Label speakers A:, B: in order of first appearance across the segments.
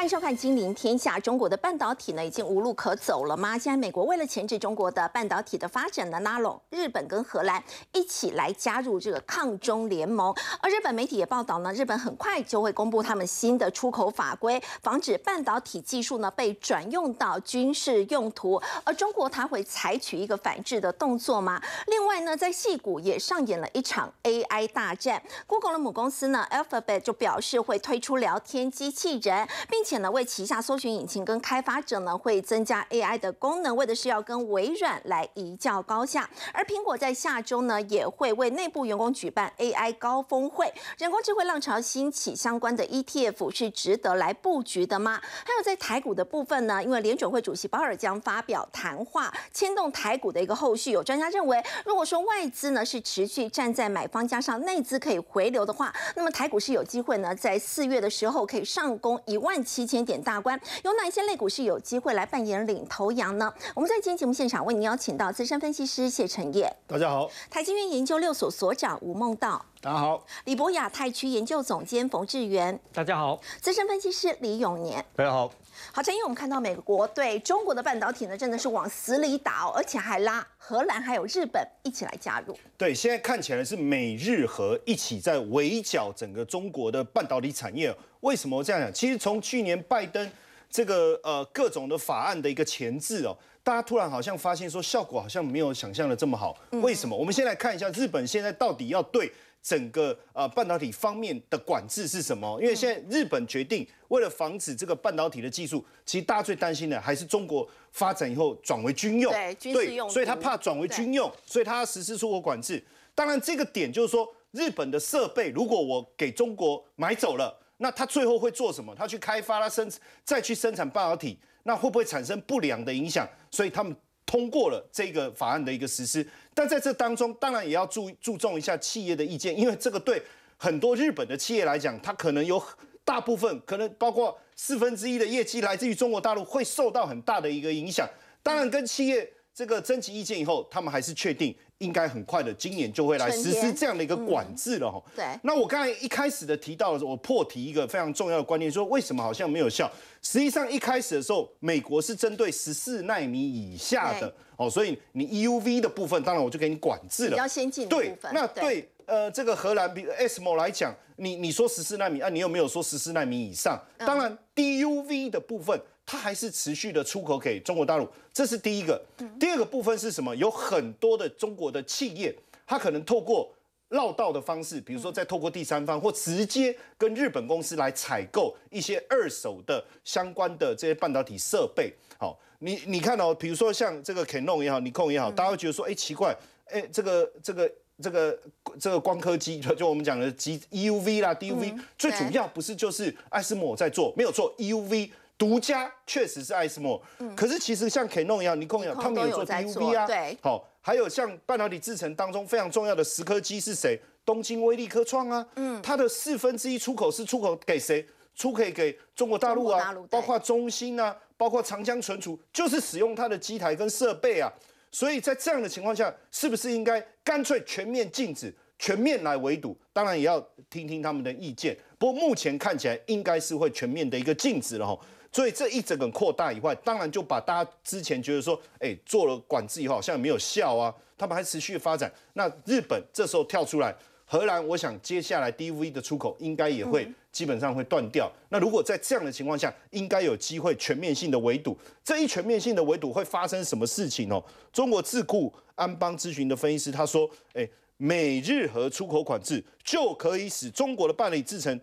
A: 欢迎收看《金陵天下》。中国的半导体呢，已经无路可走了吗？现在美国为了钳制中国的半导体的发展呢，拉拢日本跟荷兰一起来加入这个抗中联盟。而日本媒体也报道呢，日本很快就会公布他们新的出口法规，防止半导体技术呢被转用到军事用途。而中国它会采取一个反制的动作吗？另外呢，在戏骨也上演了一场 AI 大战。Google 的母公司呢，Alphabet 就表示会推出聊天机器人，并且。且呢，为旗下搜寻引擎跟开发者呢，会增加 AI 的功能，为的是要跟微软来一较高下。而苹果在下周呢，也会为内部员工举办 AI 高峰会。人工智慧浪潮兴起，相关的 ETF 是值得来布局的吗？还有在台股的部分呢，因为联准会主席鲍尔将发表谈话，牵动台股的一个后续。有专家认为，如果说外资呢是持续站在买方，加上内资可以回流的话，那么台股是有机会呢，在四月的时候可以上攻一万七。七千点大关，有哪一些类股是有机会来扮演领头羊呢？我们在今天节目现场为您邀请到资深分析师谢承业，大家好；台经院研究六所所长吴梦道，大家好；李博雅太区研究总监冯志源，大家好；资深分析师李永年，大家好。好，因为我们看到美国对中国的半导体呢，真的是往死里打，而且还拉荷兰还有日本一起来加入。
B: 对，现在看起来是美日和一起在围剿整个中国的半导体产业。为什么这样讲？其实从去年拜登这个呃各种的法案的一个前置哦，大家突然好像发现说效果好像没有想象的这么好。为什么？我们先来看一下日本现在到底要对。整个呃半导体方面的管制是什么？因为现在日本决定为了防止这个半导体的技术，其实大家最担心的还是中国发展以后转为军用，对军事用，所以他怕转为军用，所以他实施出口管制。当然这个点就是说，日本的设备如果我给中国买走了，那他最后会做什么？他去开发，他生再去生产半导体，那会不会产生不良的影响？所以他们通过了这个法案的一个实施。那在这当中，当然也要注注重一下企业的意见，因为这个对很多日本的企业来讲，它可能有大部分，可能包括四分之一的业绩来自于中国大陆，会受到很大的一个影响。当然，跟企业这个征集意见以后，他们还是确定应该很快的今年就会来实施这样的一个管制了。对。那我刚才一开始的提到候，我破题一个非常重要的观念，说为什么好像没有效？实际上一开始的时候，美国是针对十四纳米以下的。哦，所以你 E U V 的部分，当然我就给你管制了，比较先
A: 进的部分。那对
B: 呃，这个荷兰比 S M O 来讲，你你说十四纳米啊，你有没有说十四纳米以上？当然 D U V 的部分，它还是持续的出口给中国大陆，这是第一个。第二个部分是什么？有很多的中国的企业，它可能透过。绕道的方式，比如说再透过第三方或直接跟日本公司来采购一些二手的相关的这些半导体设备。好，你你看哦，比如说像这个 Canon 也好，尼控也好，大家会觉得说，哎，奇怪，哎，这个这个这个这个光刻机，就我们讲的 E U V 啦，D U V 最主要不是就是爱斯摩在做，没有做 E U V。独家确实是艾斯莫，可是其实像 k a n o n 一样，你控制他们有做 u b 啊，好，还有像半导体制成当中非常重要的石科机是谁？东京威力科创啊，嗯，它的四分之一出口是出口给谁？出口给中国大陆啊，包括中心啊，包括长江存储，就是使用它的机台跟设备啊，所以在这样的情况下，是不是应该干脆全面禁止，全面来围堵？当然也要听听他们的意见，不过目前看起来应该是会全面的一个禁止了哈。所以这一整个扩大以外，当然就把大家之前觉得说，哎，做了管制以后好像没有效啊，他们还持续发展。那日本这时候跳出来，荷兰，我想接下来 D V 的出口应该也会基本上会断掉。那如果在这样的情况下，应该有机会全面性的围堵。这一全面性的围堵会发生什么事情哦？中国智库安邦咨询的分析师他说，哎，美日核出口管制就可以使中国的半导体制成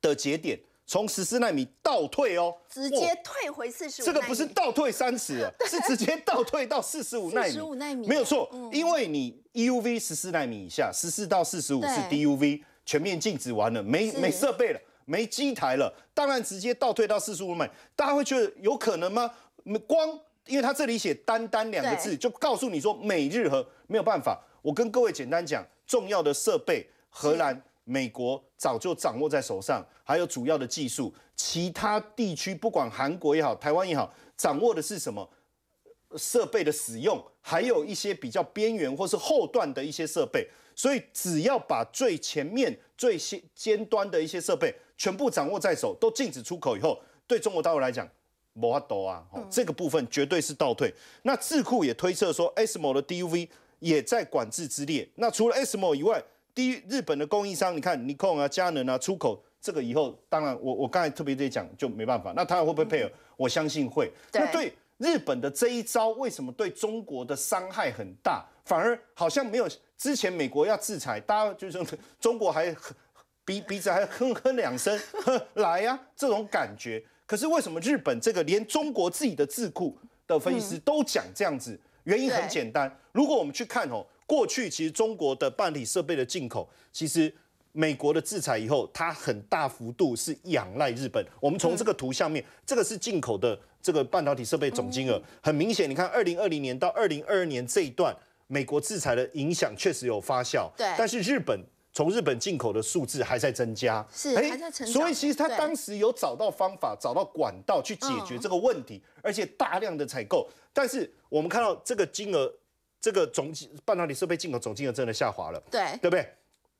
B: 的节点。从十四纳米倒退哦，
A: 直接退回四十五。这个不是
B: 倒退三十，是直接倒退到四十五纳米。四十五纳米没有错，因为你 EUV 十四纳米以下，十四到四十五是 DUV，全面禁止完了，没没设备了，没机台了，当然直接倒退到四十五纳米。大家会觉得有可能吗？光，因为它这里写“单单”两个字，就告诉你说美日和没有办法。我跟各位简单讲，重要的设备荷兰。美国早就掌握在手上，还有主要的技术，其他地区不管韩国也好，台湾也好，掌握的是什么？设备的使用，还有一些比较边缘或是后段的一些设备。所以只要把最前面、最先尖端的一些设备全部掌握在手，都禁止出口以后，对中国大陆来讲，没阿多啊，这个部分绝对是倒退。那智库也推测说，SMO 的 DUV 也在管制之列。那除了 SMO 以外，低于日本的供应商，你看尼康啊、佳能啊，出口这个以后，当然，我我刚才特别在讲，就没办法。那他会不会配合？我相信会。那对日本的这一招，为什么对中国的伤害很大？反而好像没有之前美国要制裁，大家就说中国还 鼻鼻子还哼哼两声，来呀这种感觉。可是为什么日本这个连中国自己的智库的分析师都讲这样子？原因很简单，如果我们去看哦。过去其实中国的半导体设备的进口，其实美国的制裁以后，它很大幅度是仰赖日本。我们从这个图上面，这个是进口的这个半导体设备总金额，很明显，你看二零二零年到二零二二年这一段，美国制裁的影响确实有发酵，对。但是日本从日本进口的数字还在增加，是，还在成长。所以其实他当时有找到方法，找到管道去解决这个问题，而且大量的采购。但是我们看到这个金额。这个总半导体设备进口总金额真的下滑了，对，对不对？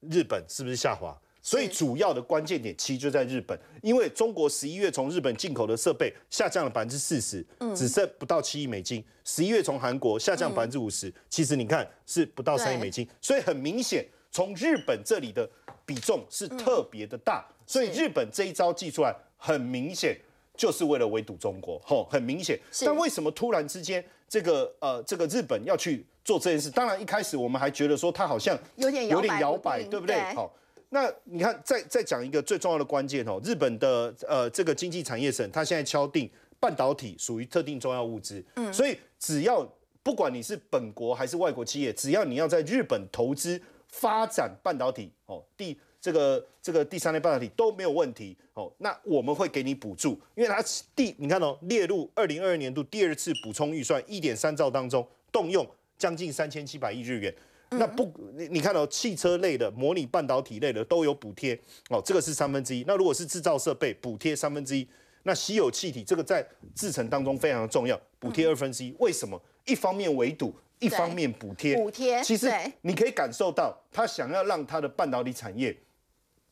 B: 日本是不是下滑？所以主要的关键点其实就在日本，因为中国十一月从日本进口的设备下降了百分之四十，只剩不到七亿美金。十一月从韩国下降百分之五十，其实你看是不到三亿美金。所以很明显，从日本这里的比重是特别的大，所以日本这一招记出来很明显。就是为了围堵中国，吼，很明显。但为什么突然之间这个呃这个日本要去做这件事？当然一开始我们还觉得说他好像有点有点摇摆，对不对？好，那你看再再讲一个最重要的关键哦，日本的呃这个经济产业省，它现在敲定半导体属于特定重要物资，嗯，所以只要不管你是本国还是外国企业，只要你要在日本投资发展半导体，哦，第这个。这个第三类半导体都没有问题哦，那我们会给你补助，因为它第，你看哦，列入二零二二年度第二次补充预算一点三兆当中，动用将近三千七百亿日元。那不，你你看到汽车类的、模拟半导体类的都有补贴哦，这个是三分之一。那如果是制造设备，补贴三分之一。那稀有气体这个在制成当中非常的重要，补贴二分之一。为什么？一方面围堵，一方面补贴。补贴。其实你可以感受到，他想要让他的半导体产业。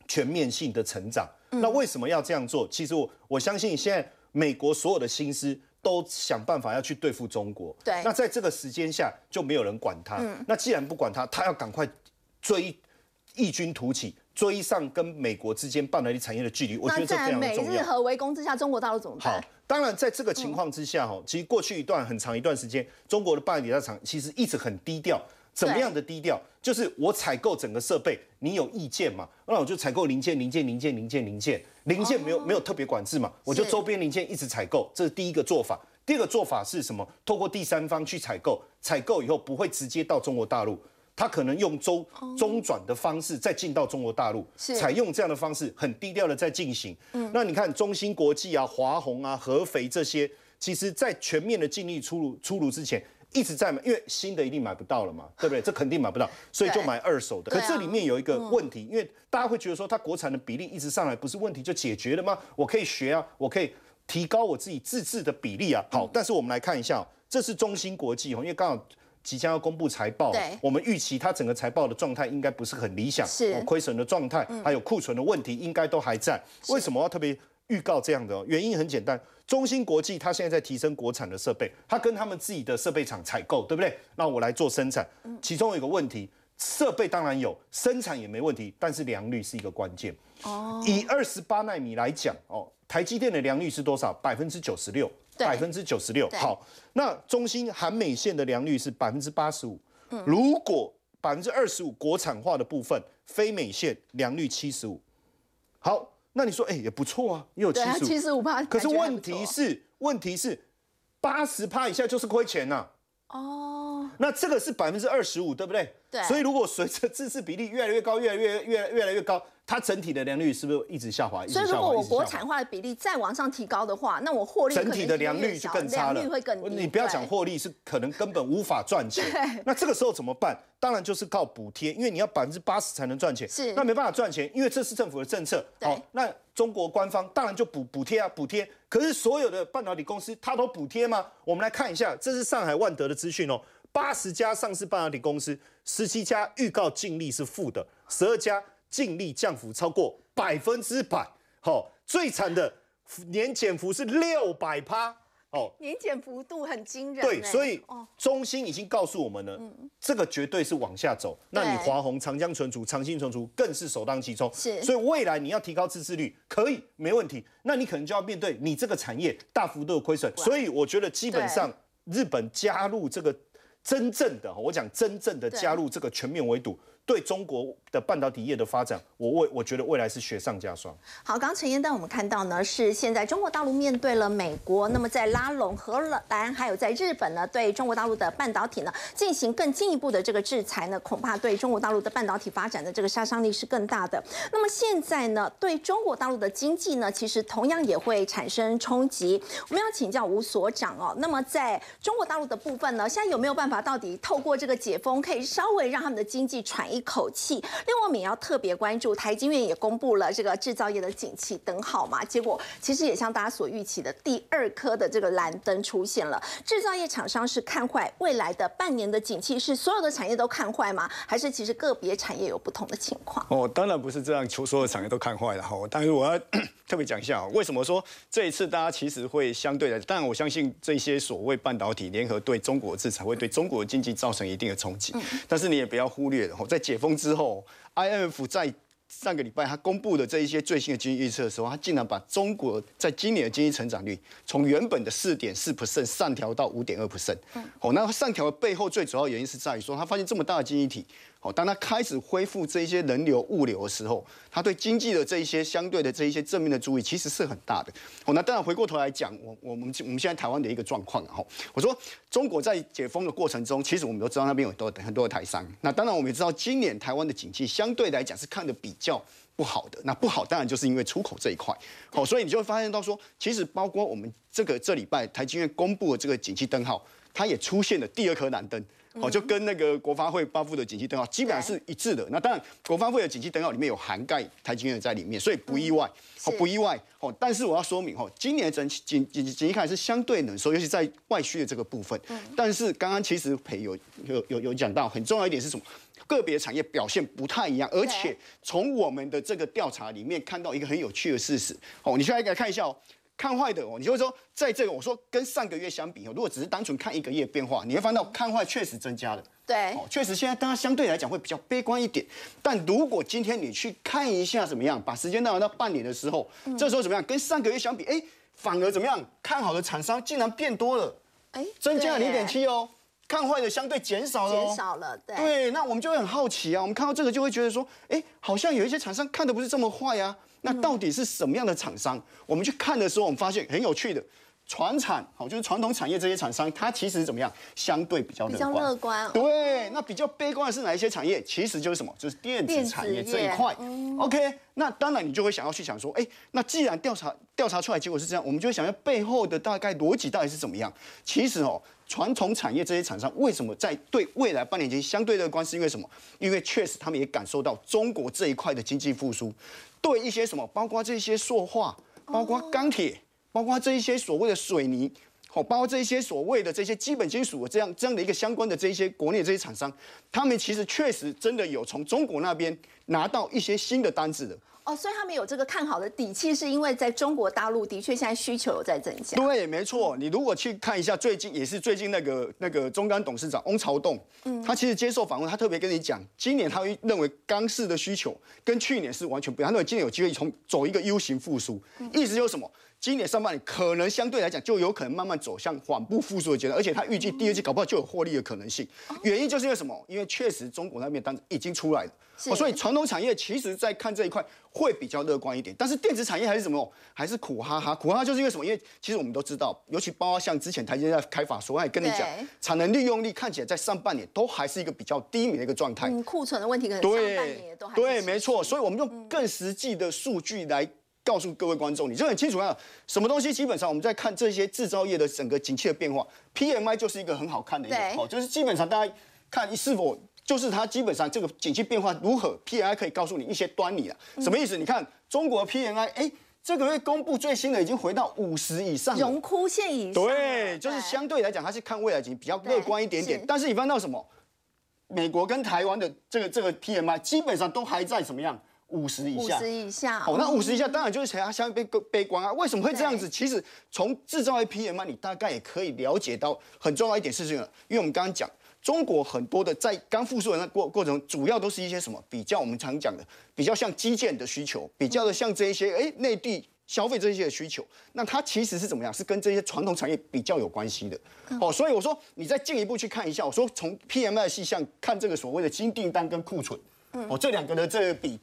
B: 全面性的成长，那为什么要这样做？其实我我相信现在美国所有的心思都想办法要去对付中国。对，那在这个时间下就没有人管他。那既然不管他，他要赶快追，异军突起，追上跟美国之间半导体产业的距离，我觉得这非常重要。在美
A: 日围攻之下，中国大陆怎么办？好，
B: 当然在这个情况之下，哈，其实过去一段很长一段时间，中国的半导体厂其实一直很低调。怎么样的低调？就是我采购整个设备，你有意见嘛？那我就采购零件，零件，零件，零件，零件，零件没有没有特别管制嘛？我就周边零件一直采购，这是第一个做法。第二个做法是什么？透过第三方去采购，采购以后不会直接到中国大陆，它可能用中中转的方式再进到中国大陆，采用这样的方式很低调的在进行。嗯，那你看中芯国际啊、华虹啊、合肥这些，其实在全面的禁令出炉出炉之前。一直在买，因为新的一定买不到了嘛，对不对？这肯定买不到，所以就买二手的。可这里面有一个问题，因为大家会觉得说，它国产的比例一直上来不是问题就解决了吗？我可以学啊，我可以提高我自己自制的比例啊。好，但是我们来看一下，这是中芯国际哦，因为刚好即将要公布财报，我们预期它整个财报的状态应该不是很理想，是亏损的状态，还有库存的问题应该都还在。为什么要特别？预告这样的原因很简单，中芯国际它现在在提升国产的设备，它跟他们自己的设备厂采购，对不对？那我来做生产。其中有一个问题，设备当然有，生产也没问题，但是良率是一个关键。哦。以二十八纳米来讲，哦，台积电的良率是多少？百分之九十六。百分之九十六。好，那中芯韩美线的良率是百分之八十五。如果百分之二十五国产化的部分，非美线良率七十五。好。那你说，哎，也不错啊，也有七十五趴。可是问题是，问题是，八十趴以下就是亏钱呐。
C: 哦。
B: 那这个是百分之二十五，对不对？对。所以如果随着自治比例越来越高，越来越越越来越高。它整体的良率是不是一直下滑？所以，如果我国产
A: 化的比例再往上提高的话，那我获利整体的良率就更差了，率会更低。你不要讲
B: 获利是可能根本无法赚钱。那这个时候怎么办？当然就是靠补贴，因为你要百分之八十才能赚钱。是。那没办法赚钱，因为这是政府的政策。好，那中国官方当然就补补贴啊，补贴。可是所有的半导体公司它都补贴吗？我们来看一下，这是上海万德的资讯哦。八十家上市半导体公司，十七家预告净利是负的，十二家。净利降幅超过百分之百，好，最惨的年减幅是六百趴，哦，
A: 年减幅度很惊人。对，所以
B: 中心已经告诉我们了，这个绝对是往下走。那你华虹、长江存储、长兴存储更是首当其冲。是，所以未来你要提高自制率，可以没问题。那你可能就要面对你这个产业大幅度的亏损。所以我觉得基本上日本加入这个真正的，我讲真正的加入这个全面围堵。对中国的半导体业的发展，我未我觉得未来是雪上加霜。
A: 好，刚刚陈燕丹我们看到呢，是现在中国大陆面对了美国，那么在拉拢荷兰，还有在日本呢，对中国大陆的半导体呢进行更进一步的这个制裁呢，恐怕对中国大陆的半导体发展的这个杀伤力是更大的。那么现在呢，对中国大陆的经济呢，其实同样也会产生冲击。我们要请教吴所长哦，那么在中国大陆的部分呢，现在有没有办法，到底透过这个解封，可以稍微让他们的经济喘？一口气。另外，我们也要特别关注，台金院也公布了这个制造业的景气灯好嘛？结果其实也像大家所预期的，第二颗的这个蓝灯出现了。制造业厂商是看坏未来的半年的景气，是所有的产业都看坏吗？还是其实个别产业有不同的情
C: 况？哦，当然不是这样，所有产业都看坏了哈。但是 我要特别讲一下，为什么说这一次大家其实会相对的，但我相信这些所谓半导体联合对中国制裁，会对中国经济造成一定的冲击。但是你也不要忽略，哈，在解封之后，I m F 在上个礼拜他公布的这一些最新的经济预测的时候，他竟然把中国在今年的经济成长率从原本的四点四 percent 上调到五点二 percent。哦，那上调的背后最主要原因是在于说，他发现这么大的经济体。哦，当他开始恢复这些人流物流的时候，他对经济的这一些相对的这一些正面的注意其实是很大的。哦，那当然回过头来讲，我我们我们现在台湾的一个状况哈，我说中国在解封的过程中，其实我们都知道那边有多很多台商。那当然我们也知道今年台湾的景气相对来讲是看的比较不好的。那不好当然就是因为出口这一块。好，所以你就会发现到说，其实包括我们这个这礼拜台积院公布的这个景气灯号，它也出现了第二颗蓝灯。哦，就跟那个国发会发布的景气灯号基本上是一致的。那当然，国发会的景气灯号里面有涵盖台积电在里面，所以不意外，不意外。哦，但是我要说明哦，今年整景景景气看来是相对冷缩，尤其在外需的这个部分。但是刚刚其实培有有有有讲到很重要一点是什么？个别产业表现不太一样，而且从我们的这个调查里面看到一个很有趣的事实。哦，你在来来看一下哦。看坏的，哦，你就会说，在这个我说跟上个月相比，哦，如果只是单纯看一个月变化，你会现到看坏确实增加了。对，哦，确实现在大家相对来讲会比较悲观一点。但如果今天你去看一下怎么样，把时间档到半年的时候，这时候怎么样？跟上个月相比，哎，反而怎么样？看好的厂商竟然变多了，哎，增加了零点七哦，看坏的相对减少了，减少
A: 了，对，对，
C: 那我们就会很好奇啊，我们看到这个就会觉得说，哎，好像有一些厂商看的不是这么坏啊。那到底是什么样的厂商？我们去看的时候，我们发现很有趣的，传产好就是传统产业这些厂商，它其实怎么样，相对比较乐观。比较乐观。对，那比较悲观的是哪一些产业？其实就是什么，就是电子产业这一块。OK，那当然你就会想要去想说，哎，那既然调查调查出来结果是这样，我们就会想要背后的大概逻辑到底是怎么样？其实哦，传统产业这些厂商为什么在对未来半年间相对乐观？是因为什么？因为确实他们也感受到中国这一块的经济复苏。对一些什么，包括这些塑化，包括钢铁，包括这一些所谓的水泥，哦，包括这一些所谓的这些基本金属的这样这样的一个相关的这一些国内这些厂商，他们其实确实真的有从中国那边拿到一些新的单子的。
A: 哦，所以他们有这个看好的底气，是因为在中国大陆的确现在需求有在增加。
C: 对，没错。你如果去看一下最近，也是最近那个那个中钢董事长翁朝栋，嗯，他其实接受访问，他特别跟你讲，今年他认为钢市的需求跟去年是完全不一样，他认为今年有机会从走一个 U 型复苏，意思就是什么？今年上半年可能相对来讲就有可能慢慢走向缓步复苏的阶段，而且他预计第二季搞不好就有获利的可能性。原因就是因为什么？因为确实中国那边单子已经出来了，所以传统产业其实在看这一块会比较乐观一点。但是电子产业还是什么？还是苦哈哈。苦哈哈就是因为什么？因为其实我们都知道，尤其包括像之前台积电在开法说，我也跟你讲，产能利用率看起来在上半年都还是一个比较低迷的一个状态。嗯，
A: 库存的问题可能上半年都
C: 还对，没错。所以我们用更实际的数据来。告诉各位观众，你就很清楚了，什么东西基本上我们在看这些制造业的整个景气的变化，P M I 就是一个很好看的一哦，就是基本上大家看是否就是它基本上这个景气变化如何，P M I 可以告诉你一些端倪啊。什么意思？你看中国 P M I，哎，这个月公布最新的已经回到五十以上，荣枯线以上。对，就是相对来讲它是看未来景比较乐观一点点。但是你翻到什么？美国跟台湾的这个这个 P M I 基本上都还在什么样？五十以下，五十
A: 以下，哦，那五十以下
C: 当然就是其他相对悲观啊。为什么会这样子？其实从制造 PMI，你大概也可以了解到很重要一点事情了。因为我们刚刚讲，中国很多的在刚复苏的过过程，主要都是一些什么比较我们常讲的，比较像基建的需求，比较的像这一些哎内地消费这些的需求。那它其实是怎么样？是跟这些传统产业比较有关系的。哦，所以我说你再进一步去看一下，我说从 PMI 细项看这个所谓的新订单跟库存，哦这两个呢，这比。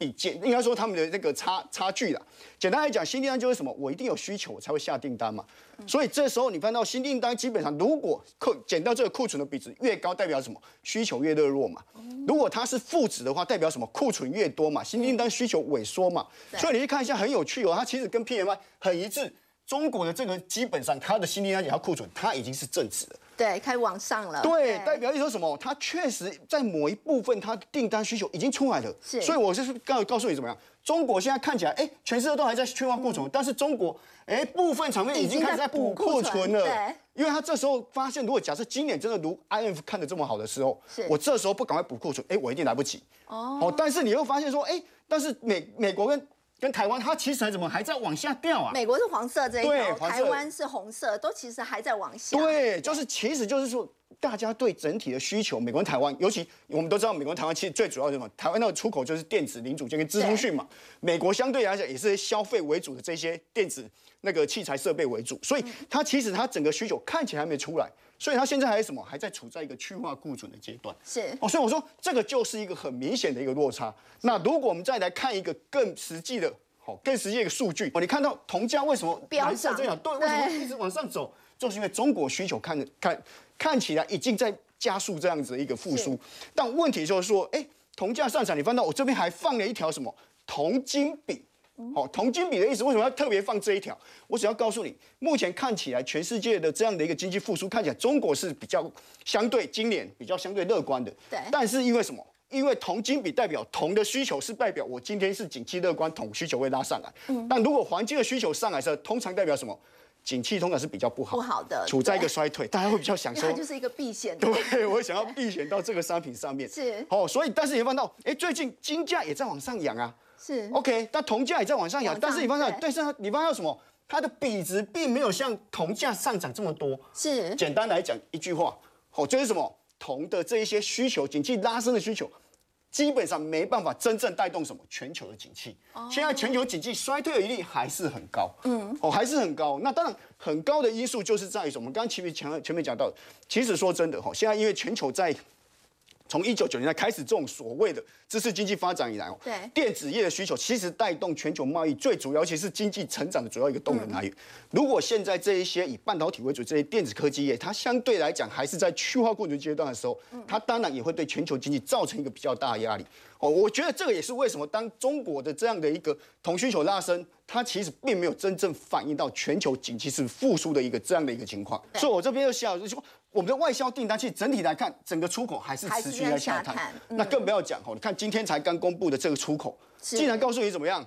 C: 比简应该说他们的那个差差距啦。简单来讲，新订单就是什么，我一定有需求我才会下订单嘛。所以这时候你看到新订单基本上，如果库减掉这个库存的比值越高，代表什么？需求越弱嘛。如果它是负值的话，代表什么？库存越多嘛，新订单需求萎缩嘛。所以你去看一下，很有趣哦，它其实跟 PMI 很一致。中国的这个基本上，它的新订单加上库存，它已经是正值了。对，开始往上了。对，代表意思什么？它确实在某一部分，它订单需求已经出来了。是，所以我是告告诉你怎么样？中国现在看起来，哎，全世界都还在缺乏库存，但是中国，哎，部分厂面已经开始在补库存了。因为他这时候发现，如果假设今年真的如 IF 看的这么好的时候，我这时候不赶快补库存，哎，我一定来不及。哦。哦，但是你又发现说，哎，但是美美国跟跟台湾，它其实怎么还在往下掉啊？美国
A: 是黄色这一块，台湾是红色，都其实还在往下。
C: 对，就是其实就是说。大家对整体的需求，美国、台湾，尤其我们都知道，美国、台湾其实最主要是什么？台湾那个出口就是电子零组件跟资讯嘛。美国相对来讲也是消费为主的这些电子那个器材设备为主，所以它其实它整个需求看起来还没出来，所以它现在还有什么？还在处在一个去化库存的阶段。是哦，所以我说这个就是一个很明显的一个落差。那如果我们再来看一个更实际的，好，更实际一个数据哦，你看到铜价为什么？上涨。蓝色这样对，为什么一直往上走？就是因为中国需求看看看起来已经在加速这样子的一个复苏，但问题就是说，哎，铜价上涨，你翻到我这边还放了一条什么铜金比，好，铜金比的意思为什么要特别放这一条？我只要告诉你，目前看起来全世界的这样的一个经济复苏看起来中国是比较相对今年比较相对乐观的，对，但是因为什么？因为铜金比代表铜的需求是代表我今天是景气乐观，铜需求会拉上来，嗯。但如果黄金的需求上来的时候，通常代表什么？景气通常是比较不好，不好的，处在一个衰退，大家会比较想说，就是
A: 一个避险，对，
C: 我想要避险到这个商品上面，是，好，所以，但是你放到，哎，最近金价也在往上扬啊，
A: 是，OK，
C: 那铜价也在往上扬，但是你放到，但是你放到什么，它的比值并没有像铜价上涨这么多，
A: 是，简
C: 单来讲一句话，哦，就是什么，铜的这一些需求，景气拉升的需求。基本上没办法真正带动什么全球的景气，现在全球景气衰退的一力还是很高，嗯，哦，还是很高。那当然，很高的因素就是在于什么？刚刚前面前前面讲到，其实说真的，哈，现在因为全球在。从一九九年代开始，这种所谓的知识经济发展以来哦，对，电子业的需求其实带动全球贸易最主要，且是经济成长的主要一个动能来源。如果现在这一些以半导体为主，这些电子科技业，它相对来讲还是在去化过程阶段的时候，它当然也会对全球经济造成一个比较大的压力。哦，我觉得这个也是为什么当中国的这样的一个同需求拉升，它其实并没有真正反映到全球景气是复苏的一个这样的一个情况。所以我这边又笑就说。我们的外销订单，其实整体来看，整个出口还是持续在下探。那更不要讲哦，你看今天才刚公布的这个出口，竟然告诉你怎么样，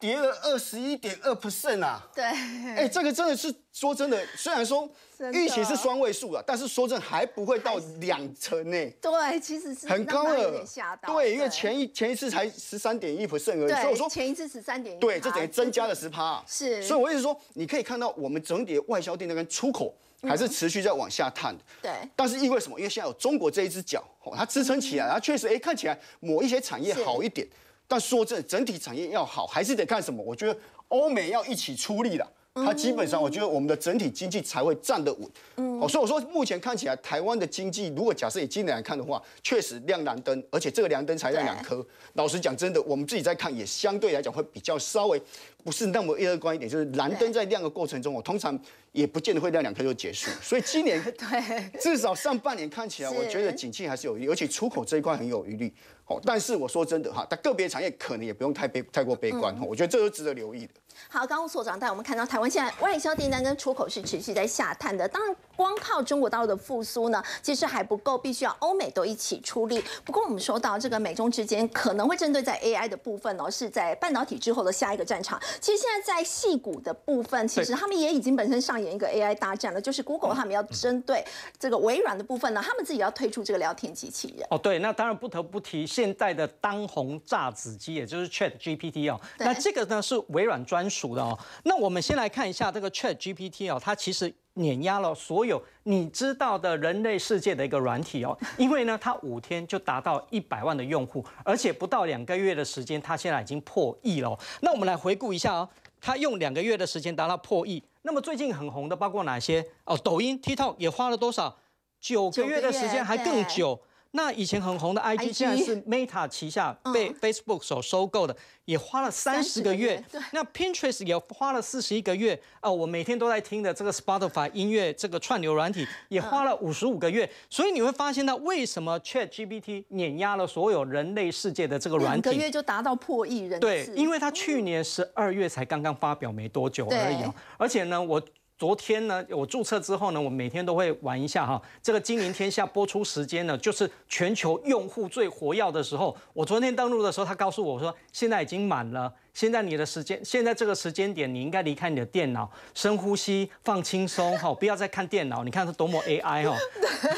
C: 跌了二十一点二 percent 啊！对，
A: 哎，这
C: 个真的是说真的，虽然说预期是双位数啊，但是说真还不会到两成呢。
A: 对，其实是很高了。对，
C: 因为前一前一次才十三点一 percent 而已，所以我说
A: 前一次十三点一，对，这等于增
C: 加了十趴。是，所以我意思说，你可以看到我们整体外销订单跟出口。还是持续在往下探的，对。但是因为什么？因为现在有中国这一只脚，吼，它支撑起来，它确实，哎，看起来某一些产业好一点。但说的，整体产业要好，还是得看什么？我觉得欧美要一起出力了。它基本上，我觉得我们的整体经济才会站得稳。嗯。哦，所以我说目前看起来，台湾的经济如果假设以今年来看的话，确实亮蓝灯，而且这个蓝灯才亮两颗。老实讲，真的，我们自己在看也相对来讲会比较稍微不是那么二观一点。就是蓝灯在亮的过程中，我通常也不见得会亮两颗就结束。所以今年
A: 对，
C: 至少上半年看起来，我觉得景气还是有，而且出口这一块很有余力。哦，但是我说真的哈，但个别产业可能也不用太悲太过悲观。我觉得这都值得留意的。
A: 好，高副所长带我们看到，台湾现在外销订单跟出口是持续在下探的。当然，光靠中国大陆的复苏呢，其实还不够，必须要欧美都一起出力。不过，我们说到这个美中之间可能会针对在 AI 的部分哦，是在半导体之后的下一个战场。其实现在在戏股的部分，其实他们也已经本身上演一个 AI 大战了。就是 Google 他们要针对这个微软的部分呢，他们自己要推出这个聊天机器人。
D: 哦，对，那当然不得不提现在的当红炸子机，也就是 Chat GPT 哦。那这个呢是微软专。属的哦，那我们先来看一下这个 Chat GPT 哦，它其实碾压了所有你知道的人类世界的一个软体哦，因为呢，它五天就达到一百万的用户，而且不到两个月的时间，它现在已经破亿了。那我们来回顾一下哦，它用两个月的时间达到破亿，那么最近很红的包括哪些哦？抖音、TikTok 也花了多少？九个月的时间还更久。那以前很红的 I g 竟然是 Meta 旗下被 Facebook 所收购的，也花了三十个月。那 Pinterest 也花了四十一个月。啊，我每天都在听的这个 Spotify 音乐这个串流软体，也花了五十五个月。所以你会发现，到为什么 ChatGPT 碾压了所有人类世界的这个软体？两个月
A: 就达到破亿人对，
D: 因为它去年十二月才刚刚发表没多久而已。而且呢，我。昨天呢，我注册之后呢，我每天都会玩一下哈。这个《经营天下》播出时间呢，就是全球用户最活跃的时候。我昨天登录的时候，他告诉我，说现在已经满了。现在你的时间，现在这个时间点，你应该离开你的电脑，深呼吸，放轻松，哈，不要再看电脑。你看他多么 AI 哈。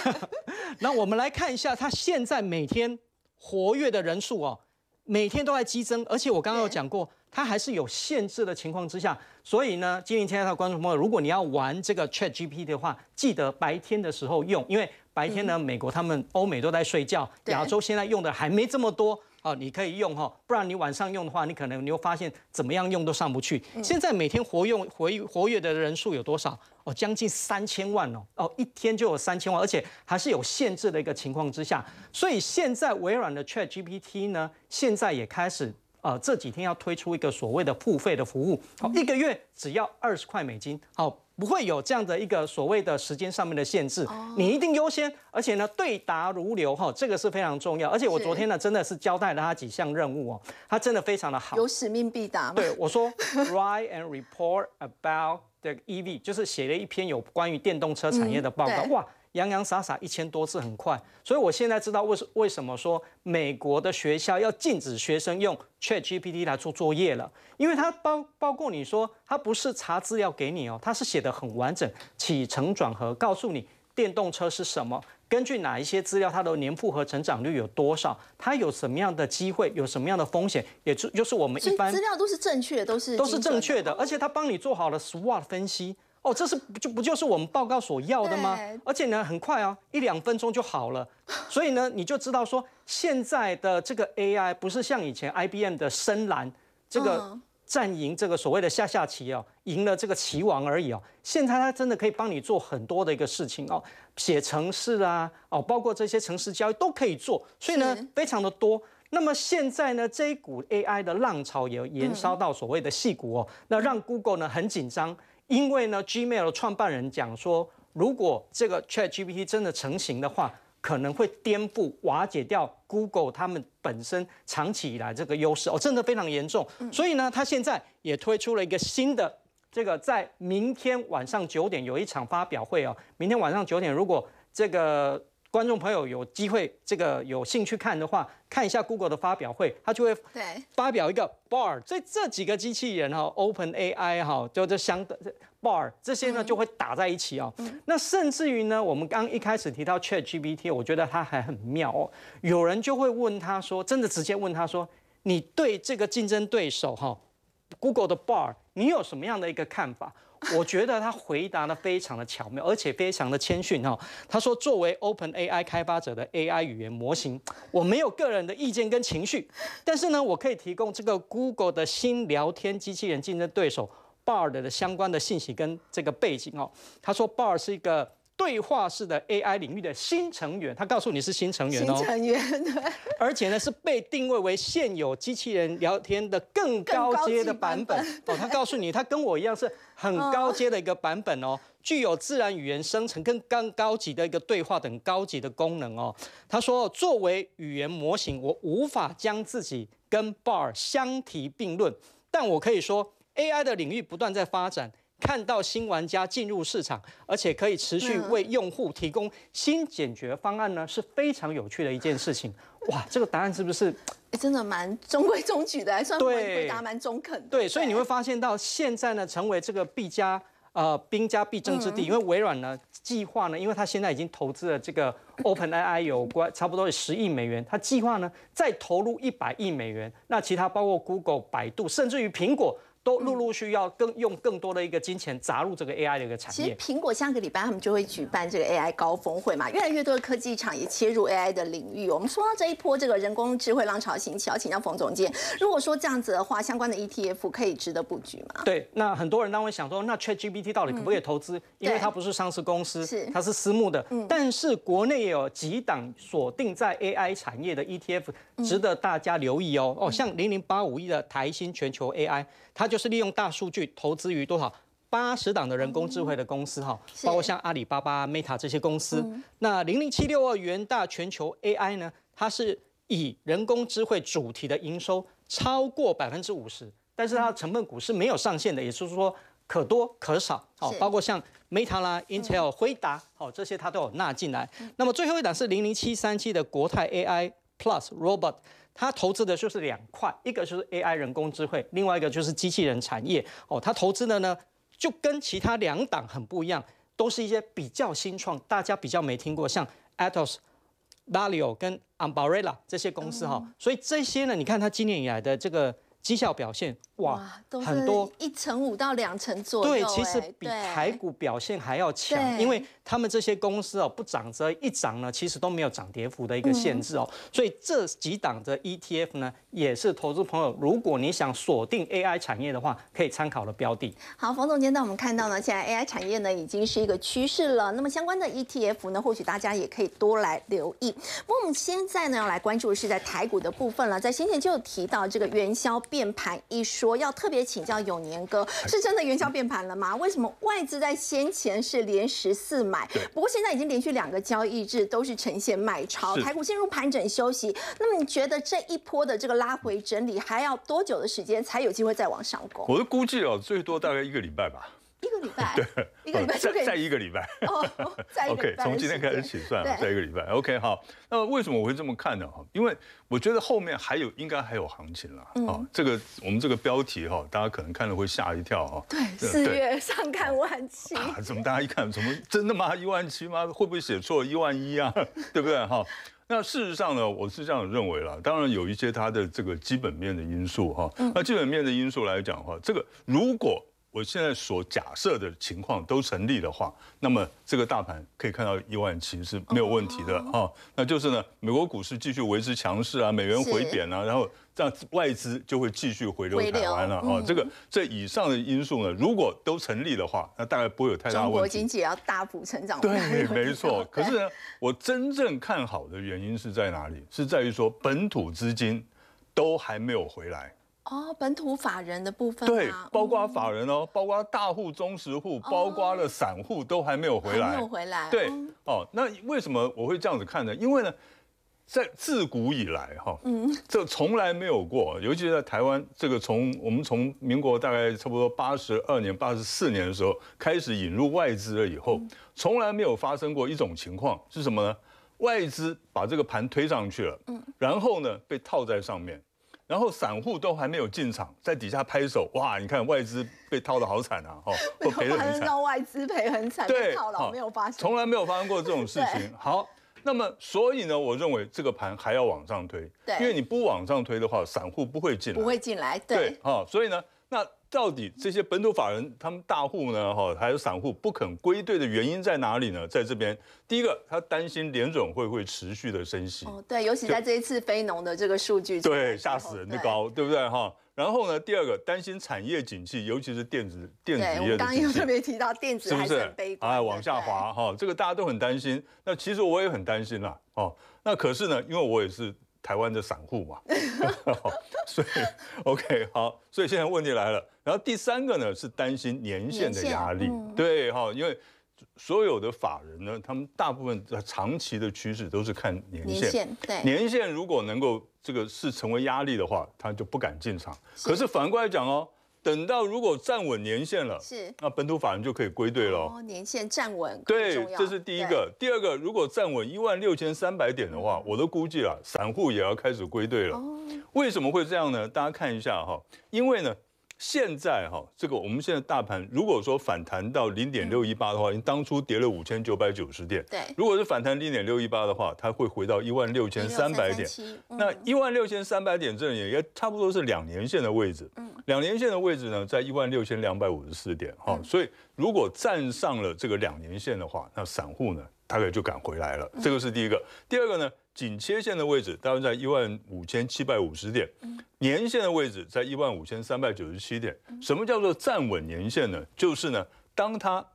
D: 那我们来看一下，他现在每天活跃的人数哦，每天都在激增，而且我刚刚有讲过。它还是有限制的情况之下，所以呢，今天听到观众朋友，如果你要玩这个 Chat G P t 的话，记得白天的时候用，因为白天呢，美国他们欧美都在睡觉，亚洲现在用的还没这么多哦，你可以用哈，不然你晚上用的话，你可能你又发现怎么样用都上不去。现在每天活用活活跃的人数有多少？哦，将近三千万哦哦，一天就有三千万，而且还是有限制的一个情况之下，所以现在微软的 Chat G P T 呢，现在也开始。呃，这几天要推出一个所谓的付费的服务，好，一个月只要二十块美金，好，不会有这样的一个所谓的时间上面的限制，你一定优先，而且呢，对答如流哈，这个是非常重要。而且我昨天呢，真的是交代了他几项任务哦，他真的非常的好，有
A: 使命必达。对，
D: 我说 write and report about the EV，就是写了一篇有关于电动车产业的报告，哇。洋洋洒洒一千多次，很快，所以我现在知道为为什么说美国的学校要禁止学生用 Chat GPT 来做作业了，因为它包包括你说它不是查资料给你哦，它是写的很完整，起承转合，告诉你电动车是什么，根据哪一些资料，它的年复合成长率有多少，它有什么样的机会，有什么样的风险，也就就是我们一般资
A: 料都是正确的，都是都是正确的，而
D: 且它帮你做好了 SWOT 分析。哦，这是就不就是我们报告所要的吗？而且呢，很快哦，一两分钟就好了。所以呢，你就知道说，现在的这个 AI 不是像以前 IBM 的深蓝这个战赢这个所谓的下下棋哦，赢了这个棋王而已哦。现在它真的可以帮你做很多的一个事情哦，写程式啊，哦，包括这些城市交易都可以做。所以呢，非常的多。那么现在呢，这股 AI 的浪潮也延烧到所谓的系股哦，那让 Google 呢很紧张。因为呢，Gmail 的创办人讲说，如果这个 ChatGPT 真的成型的话，可能会颠覆、瓦解掉 Google 他们本身长期以来这个优势。哦，真的非常严重。所以呢，他现在也推出了一个新的，这个在明天晚上九点有一场发表会哦。明天晚上九点，如果这个。观众朋友有机会，这个有兴趣看的话，看一下 Google 的发表会，他就会发表一个 Bar，所以这几个机器人哈，Open AI 哈，就这相等。Bar 这些呢就会打在一起啊。那甚至于呢，我们刚一开始提到 Chat GPT，我觉得它还很妙。有人就会问他说，真的直接问他说，你对这个竞争对手哈，Google 的 Bar，你有什么样的一个看法？我觉得他回答的非常的巧妙，而且非常的谦逊哈。他说：“作为 Open AI 开发者的 AI 语言模型，我没有个人的意见跟情绪，但是呢，我可以提供这个 Google 的新聊天机器人竞争对手 Bard 的相关的信息跟这个背景哦。”他说：“ Bard 是一个。”对话式的 AI 领域的新成员，他告诉你是新成员哦，新成员，而且呢是被定位为现有机器人聊天的更高阶的版本哦。他告诉你，他跟我一样是很高阶的一个版本哦，具有自然语言生成跟更高级的一个对话等高级的功能哦。他说，作为语言模型，我无法将自己跟 Bar 相提并论，但我可以说，AI 的领域不断在发展。看到新玩家进入市场，而且可以持续为用户提供新解决方案呢，是非常有趣的一件事情。哇，这个答案是不是
A: 真的蛮中规中矩的，还算回答蛮中肯。对，所以
D: 你会发现到现在呢，成为这个必加呃兵家必争之地，因为微软呢计划呢，因为它现在已经投资了这个 Open AI 有关差不多十亿美元，它计划呢再投入一百亿美元。那其他包括 Google、百度，甚至于苹果。都陆陆续要更用更多的一个金钱砸入这个 AI 的一个产业。其实
A: 苹果下个礼拜他们就会举办这个 AI 高峰会嘛，越来越多的科技厂也切入 AI 的领域。我们说到这一波这个人工智慧浪潮兴起，要请教冯总监，如果说这样子的话，相关的 ETF 可以值得布局吗？
D: 对，那很多人当然想说，那 ChatGPT 到底可不可以投资？因为它不是上市公司，它是私募的。但是国内也有几档锁定在 AI 产业的 ETF 值得大家留意哦。哦，像零零八五一的台新全球 AI。它就是利用大数据投资于多少八十档的人工智慧的公司哈，包括像阿里巴巴、Meta 这些公司。那零零七六二元大全球 AI 呢？它是以人工智慧主题的营收超过百分之五十，但是它的成分股是没有上限的，也就是说可多可少。好，包括像 Meta 啦、Intel、辉达，好这些它都有纳进来。那么最后一档是零零七三七的国泰 AI Plus Robot。他投资的就是两块，一个就是 AI 人工智慧，另外一个就是机器人产业。哦，他投资的呢，就跟其他两档很不一样，都是一些比较新创，大家比较没听过，像 Atos、Valio 跟 Ambarella 这些公司哈。所以这些呢，你看他今年以来的这个。绩效表现哇，很多
A: 一层五到两层左右，对，其实比台
D: 股表现还要强，因为他们这些公司哦，不涨这一涨呢，其实都没有涨跌幅的一个限制哦，所以这几档的 ETF 呢，也是投资朋友如果你想锁定 AI 产业的话，可以参考的标的。
A: 好，冯总监，那我们看到呢，现在 AI 产业呢已经是一个趋势了，那么相关的 ETF 呢，或许大家也可以多来留意。那我们现在呢要来关注的是在台股的部分了，在先前就有提到这个元宵。变盘一说，要特别请教永年哥，是真的元宵变盘了吗？为什么外资在先前是连十四买，不过现在已经连续两个交易日都是呈现卖超，台股陷入盘整休息。那么你觉得这一波的这个拉回整理还要多久的时间才有机会再往上攻？
E: 我的估计哦，最多大概一个礼拜吧。一个礼拜，对，一个礼拜再再一个礼拜。哦，OK，从今天开始起算了，再一个礼拜。OK，好，那为什么我会这么看呢？哈，因为我觉得后面还有，应该还有行情了。哈，这个我们这个标题哈，大家可能看了会吓一跳哈。对，四月
A: 上看万七。啊？怎
E: 么大家一看，怎么真的吗？一万七吗？会不会写错一万一啊？对不对？哈，那事实上呢，我是这样认为了。当然有一些它的这个基本面的因素哈。那基本面的因素来讲话，这个如果。我现在所假设的情况都成立的话，那么这个大盘可以看到一万七是没有问题的啊。那就是呢，美国股市继续维持强势啊，美元回贬啊，然后这样外资就会继续回流台湾了啊。这个这以上的因素呢，如果都成立的话，那大概不会有太大问题。中国经
A: 济要大幅成长。对，没错。
E: 可是呢，我真正看好的原因是在哪里？是在于说本土资金都还没有回来。
A: 哦，本土法人的部分对，
E: 包括法人哦，包括大户、中实户，包括了散户都还没有回来，没有回来。对，哦，那为什么我会这样子看呢？因为呢，在自古以来哈，嗯，这从来没有过，尤其是在台湾，这个从我们从民国大概差不多八十二年、八十四年的时候开始引入外资了以后，从来没有发生过一种情况是什么呢？外资把这个盘推上去了，嗯，然后呢被套在上面。然后散户都还没有进场，在底下拍手，哇！你看外资被套的好惨啊，哈，被 赔得很惨。
A: 外资赔很惨，套牢没有发生，从来
E: 没有发生过这种事情。好，那么所以呢，我认为这个盘还要往上推，因为你不往上推的话，散户不会进来，不
A: 会进来，对，
E: 哦，所以呢，那。到底这些本土法人他们大户呢哈，还有散户不肯归队的原因在哪里呢？在这边，第一个他担心联总会会持续的升息，哦
A: 对，尤其在这一次非农的这个数据，
E: 对吓死人的高，对不对哈？然后呢，第二个担心产业景气，尤其是电子电子业的景刚又特
A: 别提到电子是不是悲哎
E: 往下滑哈，这个大家都很担心。那其实我也很担心啦哦，那可是呢，因为我也是。台湾的散户嘛，所以 OK 好，所以现在问题来了。然后第三个呢是担心年限的压力，对哈，因为所有的法人呢，他们大部分在长期的趋势都是看年限，对，年限如果能够这个是成为压力的话，他就不敢进场。可是反过来讲哦。等到如果站稳年限了，是那本土法人就可以归队了。
A: 年限站稳，对，这是第一个。
E: 第二个，如果站稳一万六千三百点的话，我都估计啊，散户也要开始归队了。为什么会这样呢？大家看一下哈，因为呢。现在哈，这个我们现在大盘如果说反弹到零点六一八的话，你当初跌了五千九百九十点，对，如果是反弹零点六一八的话，它会回到一万六千三百点，那一万六千三百点这里也差不多是两年线的位置，嗯，两年线的位置呢在一万六千两百五十四点哈，所以如果站上了这个两年线的话，那散户呢大概就敢回来了，这个是第一个，第二个呢？颈切线的位置大概在一万五千七百五十点，年线的位置在一万五千三百九十七点。什么叫做站稳年线呢？就是呢，当它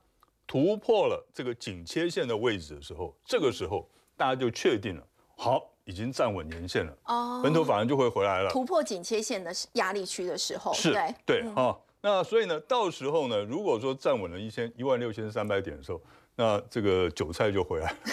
E: 突破了这个颈切线的位置的时候，这个时候大家就确定了，好，已经站稳年线了。哦，回头反而就会回来了。突
A: 破颈切线的压力区的时候，是，对
E: 啊。那所以呢，到时候呢，如果说站稳了一千一万六千三百点的时候。那这个韭菜就回来。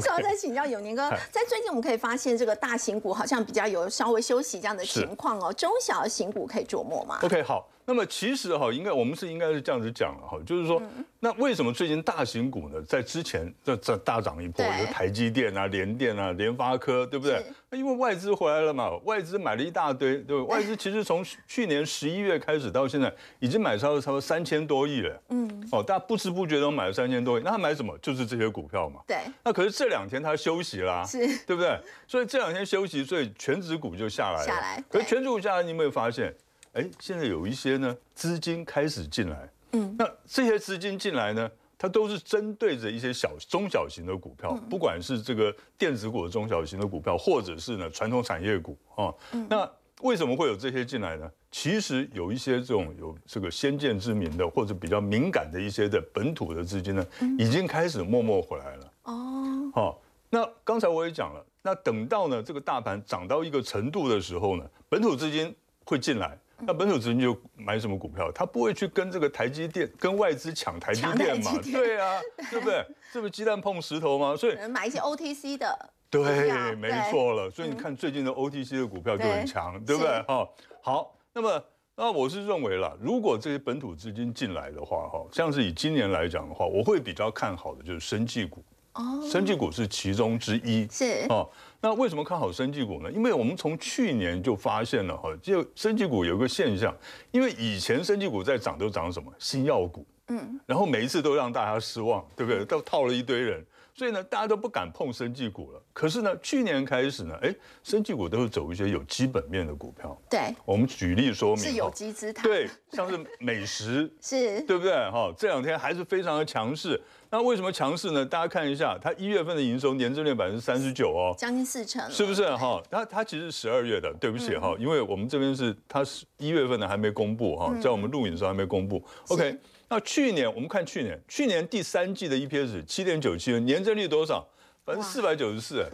E: 是要再
A: 请教永年哥，在最近我们可以发现这个大型股好像比较有稍微休息这样的情况哦，中小型股可以琢磨吗
E: ？OK，好。那么其实哈，应该我们是应该是这样子讲了哈，就是说，那为什么最近大型股呢？在之前这这大涨一波，有台积电啊、联电啊、联发科，对不对？因为外资回来了嘛，外资买了一大堆，对，外资其实从去年十一月开始到现在，已经买超了差不多三千多亿了，嗯，哦，大家不知不觉都买了三千多亿，那他买什么？就是这些股票嘛，对。那可是这两天他休息啦，是，对不对？所以这两天休息，所以全指股就下来了。下来，可全指股下来，你有没有发现？哎，现在有一些呢资金开始进来，嗯，那这些资金进来呢，它都是针对着一些小中小型的股票，不管是这个电子股、中小型的股票，或者是呢传统产业股啊。那为什么会有这些进来呢？其实有一些这种有这个先见之明的，或者比较敏感的一些的本土的资金呢，已经开始默默回来了。哦，好，那刚才我也讲了，那等到呢这个大盘涨到一个程度的时候呢，本土资金会进来。那本土资金就买什么股票？他不会去跟这个台积电跟外资抢台积电嘛？对啊，对不对？这不是鸡蛋碰石头吗？所以只能
A: 买一些 OTC 的，
E: 对，没错了。所以你看最近的 OTC 的股票就很强，对不对？哈，好，那么那我是认为啦，如果这些本土资金进来的话，哈，像是以今年来讲的话，我会比较看好的就是生技股。哦，生技股是其中之一。是哦，那为什么看好生技股呢？因为我们从去年就发现了哈，就生技股有一个现象，因为以前生技股在涨都涨什么新药股，嗯，然后每一次都让大家失望，对不对？都套了一堆人，所以呢，大家都不敢碰生技股了。可是呢，去年开始呢，哎，生技股都是走一些有基本面的股票。对，我们举例说明。是有机之谈。对，像是美食，是，对不对？哈，这两天还是非常的强势。那为什么强势呢？大家看一下，它一月份的营收年增率百分之三十九哦，将
A: 近四成，是
E: 不是哈？它它其实十二月的，对不起哈，因为我们这边是它是一月份的还没公布哈，在我们录影的时候还没公布。OK，那去年我们看去年，去年第三季的 EPS 七点九七，年增率多少？百分之四百九十四，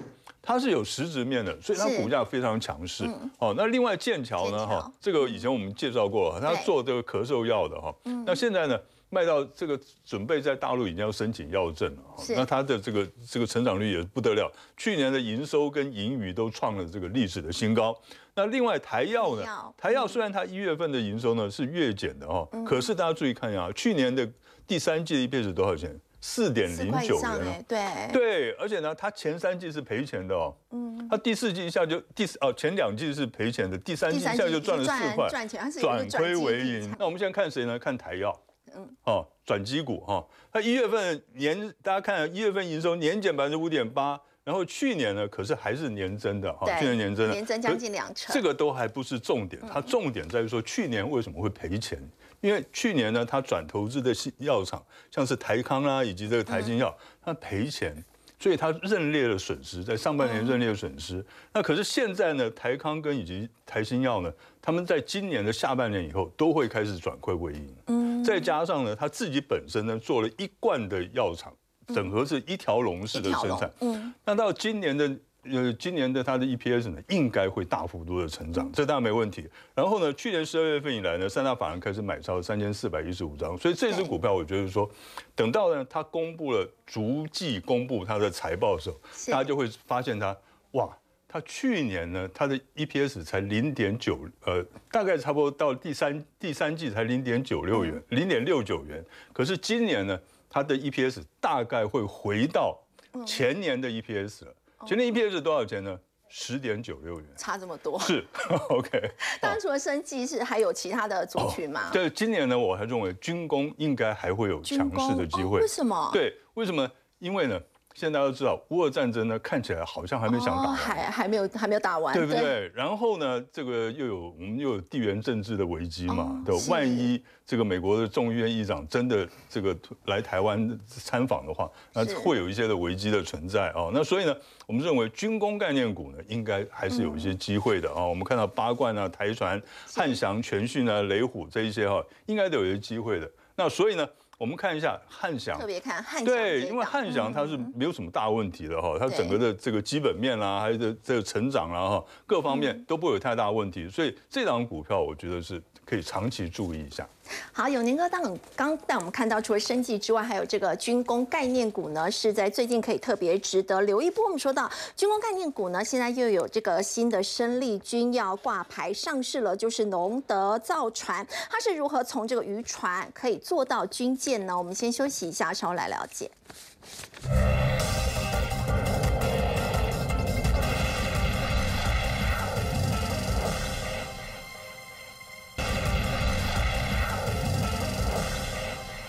E: 它是有实质面的，所以它股价非常强势。哦，那另外剑桥呢哈？这个以前我们介绍过它做这个咳嗽药的哈，那现在呢？卖到这个准备在大陆已经要申请药证了，那它的这个这个成长率也不得了。去年的营收跟盈余都创了这个历史的新高。那另外台药呢？台药虽然它一月份的营收呢是月减的哦，可是大家注意看一下，去年的第三季的业绩是多少钱？四点零九元。对对，而且呢，它前三季是赔钱的哦。嗯。它第四季一下就第四哦前两季是赔钱的，第三季一下就赚了四块，赚钱，转亏为盈。那我们现在看谁呢？看台药。嗯，哦，转基股哈，它一月份年，大家看一月份营收年减百分之五点八，然后去年呢，可是还是年增的哈，去年年增的年增将近两成，这个都还不是重点，它重点在于说去年为什么会赔钱，因为去年呢，它转投资的药厂，像是台康啊以及这个台新药，它赔钱。所以它认列了损失在上半年认列了损失，那可是现在呢，台康跟以及台新药呢，他们在今年的下半年以后都会开始转亏为盈。嗯，再加上呢，他自己本身呢做了一贯的药厂，整合是一条龙式的生产。嗯，那到今年的。呃，今年的它的 EPS 呢，应该会大幅度的成长，这当然没问题。然后呢，去年十二月份以来呢，三大法人开始买超三千四百一十五张，所以这只股票，我觉得说，等到呢，它公布了逐季公布它的财报的时候，大家就会发现它，哇，它去年呢，它的 EPS 才零点九，呃，大概差不多到第三第三季才零点九六元，零点六九元，可是今年呢，它的 EPS 大概会回到前年的 EPS 了。全年 EPS 多少钱呢？十点九六元，
A: 差这么多。是，
E: OK。
A: 当然，除了升基是，还有其他的族群吗？
E: 对，今年呢，我还认为军工应该还会有强势的机会。为什么？对，为什么？因为呢。现在大家都知道，乌俄战争呢看起来好像还没想打，
A: 还还没有还没有打完，对不对？
E: 然后呢，这个又有我们又有地缘政治的危机嘛，对万一这个美国的众议院议长真的这个来台湾参访的话，那会有一些的危机的存在啊。那所以呢，我们认为军工概念股呢应该还是有一些机会的啊。我们看到八冠啊、台船、汉翔、全讯啊、雷虎这一些哈，应该有一些机会的。那所以呢？我们看一下汉翔，特别
A: 看汉翔，对，因为汉翔
E: 它是没有什么大问题的哈，它整个的这个基本面啦，还有这这个成长啦哈，各方面都不会有太大问题，所以这档股票我觉得是。可以长期注意一下。
A: 好，永宁哥，当刚带我们看到，除了生计之外，还有这个军工概念股呢，是在最近可以特别值得留一波。我们说到军工概念股呢，现在又有这个新的生力军要挂牌上市了，就是农德造船，它是如何从这个渔船可以做到军舰呢？我们先休息一下，稍后来了解。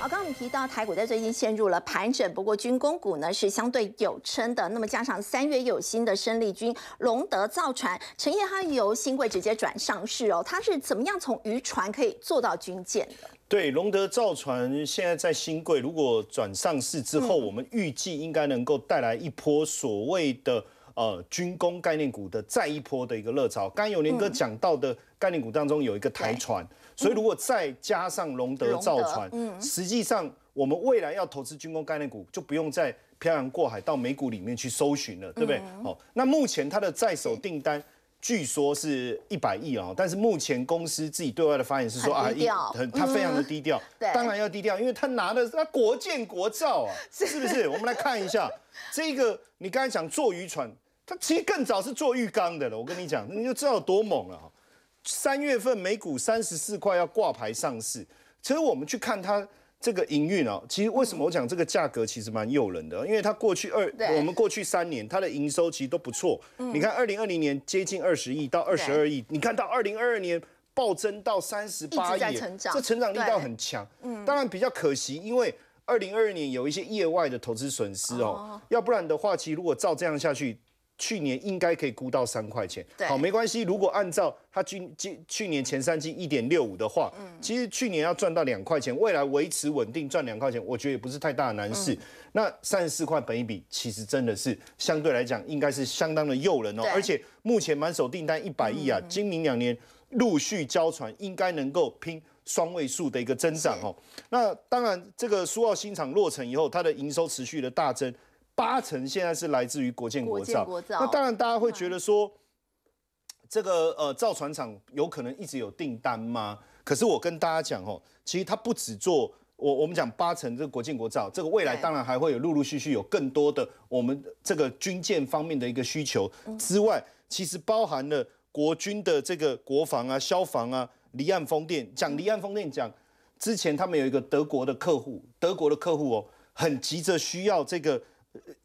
A: 好，刚刚你提到台股在最近陷入了盘整，不过军工股呢是相对有撑的。那么加上三月有新的生力军，龙德造船、成业，它由新贵直接转上市哦，它是怎么样从渔船可以做到军舰的？
B: 对，龙德造船现在在新贵，如果转上市之后，我们预计应该能够带来一波所谓的。呃，军工概念股的再一波的一个热潮。刚有年哥讲到的概念股当中有一个台船，所以如果再加上隆德造船，嗯，实际上我们未来要投资军工概念股，就不用再漂洋过海到美股里面去搜寻了，对不对？哦，那目前它的在手订单据说是一百亿啊，但是目前公司自己对外的发言是说啊，低很，他非常的低调。对，当然要低调，因为他拿的是他国建国造啊，是不是？我们来看一下这个，你刚才讲坐渔船。其实更早是做浴缸的了，我跟你讲，你就知道有多猛了。三月份美股三十四块要挂牌上市，其实我们去看它这个营运哦，其实为什么我讲这个价格其实蛮诱人的？因为它过去二，我们过去三年它的营收其实都不错。你看二零二零年接近二十亿到二十二亿，你看到二零二二年暴增到三十八亿，这成长力道很强。嗯，当然比较可惜，因为二零二二年有一些业外的投资损失哦。要不然的话，其实如果照这样下去。去年应该可以估到三块钱，好，没关系。如果按照它去去去年前三季一点六五的话，嗯，其实去年要赚到两块钱，未来维持稳定赚两块钱，我觉得也不是太大的难事。那三十四块本一比，其实真的是相对来讲应该是相当的诱人哦。而且目前满手订单一百亿啊，今明两年陆续交船，应该能够拼双位数的一个增长哦。那当然，这个苏澳新厂落成以后，它的营收持续的大增。八成现在是来自于国建国造，那当然大家会觉得说，这个呃造船厂有可能一直有订单吗？可是我跟大家讲哦，其实它不止做我我们讲八成这个国建国造，这个未来当然还会有陆陆续续有更多的我们这个军舰方面的一个需求之外，其实包含了国军的这个国防啊、消防啊、离岸风电。讲离岸风电讲之前，他们有一个德国的客户，德国的客户哦，很急着需要这个。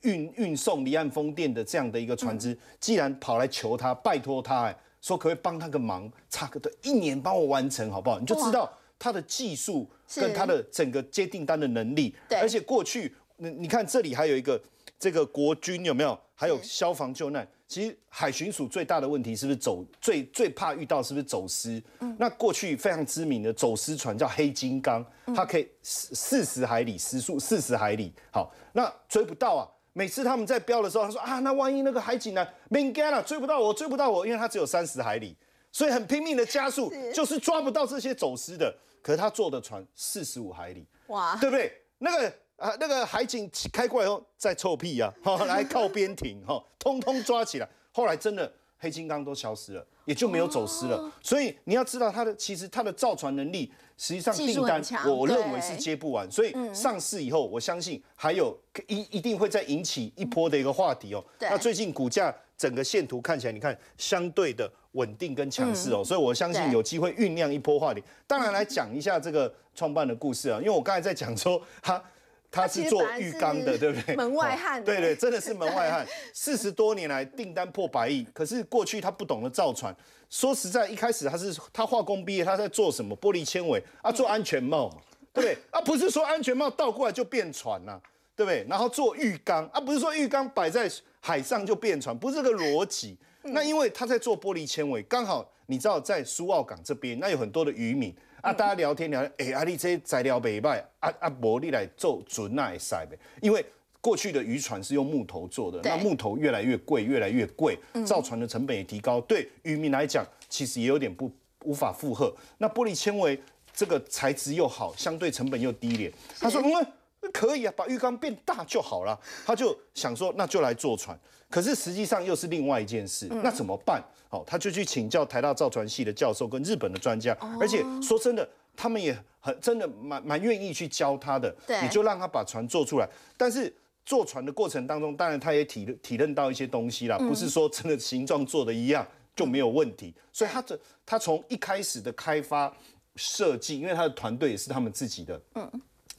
B: 运运送离岸风电的这样的一个船只，既然跑来求他，拜托他，哎，说可不可以帮他个忙，差个对，一年帮我完成好不好？你就知道他的技术跟他的整个接订单的能力。对。而且过去，你你看这里还有一个这个国军有没有？还有消防救难。其实海巡署最大的问题是不是走最最怕遇到是不是走私？嗯，那过去非常知名的走私船叫黑金刚，它可以四四十海里时速，四十海里。好，那追不到啊。每次他们在飙的时候，他说啊，那万一那个海警呢，m i n g a n 追不到我，追不到我，因为他只有三十海里，所以很拼命的加速，就是抓不到这些走私的。可是他坐的船四十五海里，哇，对不对？那个。啊，那个海警开过来以后再臭屁啊，来靠边停，哈，通通抓起来。后来真的黑金刚都消失了，也就没有走私了。所以你要知道它的其实它的造船能力，实际上订单我认为是接不完。所以上市以后，我相信还有一一定会再引起一波的一个话题哦。那最近股价整个线图看起来，你看相对的稳定跟强势哦，所以我相信有机会酝酿一波话题。当然来讲一下这个创办的故事啊，因为我刚才在讲说他。他是做浴缸的，对不对？门外汉。对对，真的是门外汉。四十多年来订单破百亿，可是过去他不懂得造船。说实在，一开始他是他化工毕业，他在做什么？玻璃纤维啊，做安全帽嘛，对不对？啊，不是说安全帽倒过来就变船了，对不对？然后做浴缸啊，不是说浴缸摆在海上就变船，不是这个逻辑。那因为他在做玻璃纤维，刚好你知道在苏澳港这边，那有很多的渔民。啊，大家聊天聊，哎，阿丽姐材料北派，阿阿伯利来做准那赛呗。因为过去的渔船是用木头做的，那木头越来越贵，越来越贵，造船的成本也提高，对渔民来讲其实也有点不无法负荷。那玻璃纤维这个材质又好，相对成本又低廉，他说嗯可以啊，把浴缸变大就好了。他就想说，那就来做船。可是实际上又是另外一件事，那怎么办？好，他就去请教台大造船系的教授跟日本的专家，而且说真的，他们也很真的蛮蛮愿意去教他的。对，你就让他把船做出来。但是做船的过程当中，当然他也体体认到一些东西啦，不是说真的形状做的一样就没有问题。所以他这他从一开始的开发设计，因为他的团队也是他们自己的，嗯，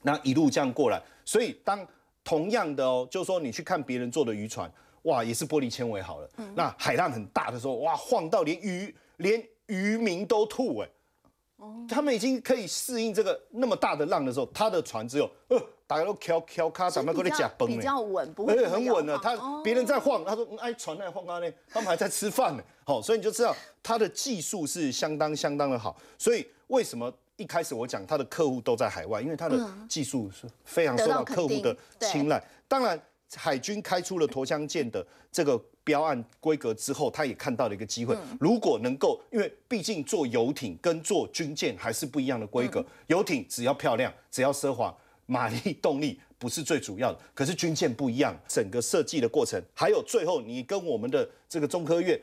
B: 那一路这样过来。所以当同样的哦，就是说你去看别人做的渔船。哇，也是玻璃纤维好了。那海浪很大的时候，哇，晃到连渔连渔民都吐哎。他们已经可以适应这个那么大的浪的时候，他的船只有呃，大家都敲敲咔，怎么给你脚崩比较
A: 稳，不会很稳的，他
B: 别人在晃，他说哎，船在晃啊呢，他们还在吃饭呢。好，所以你就知道他的技术是相当相当的好。所以为什么一开始我讲他的客户都在海外？因为他的技术是非常受到客户的青睐。当然。海军开出了沱江舰的这个标案规格之后，他也看到了一个机会。如果能够，因为毕竟做游艇跟做军舰还是不一样的规格。游艇只要漂亮，只要奢华，马力动力不是最主要的。可是军舰不一样，整个设计的过程，还有最后你跟我们的这个中科院，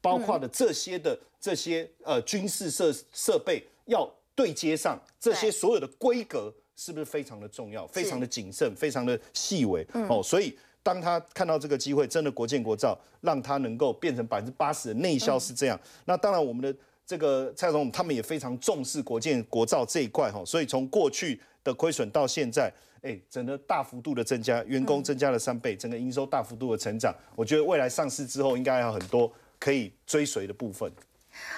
B: 包括的这些的这些呃军事设设备要对接上，这些所有的规格。是不是非常的重要？非常的谨慎，非常的细微哦。所以当他看到这个机会，真的国建国造，让他能够变成百分之八十的内销是这样。那当然，我们的这个蔡总他们也非常重视国建国造这一块哈。所以从过去的亏损到现在，哎，整个大幅度的增加，员工增加了三倍，整个营收大幅度的成长。我觉得未来上市之后，应该还有很多可以追随的部分。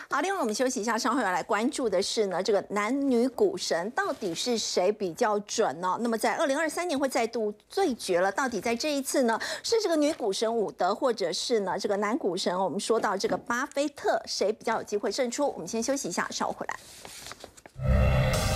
A: 好，另外我们休息一下，稍后要来关注的是呢，这个男女股神到底是谁比较准呢？那么在二零二三年会再度对决了，到底在这一次呢是这个女股神伍德，或者是呢这个男股神？我们说到这个巴菲特，谁比较有机会胜出？我们先休息一下，稍后回来。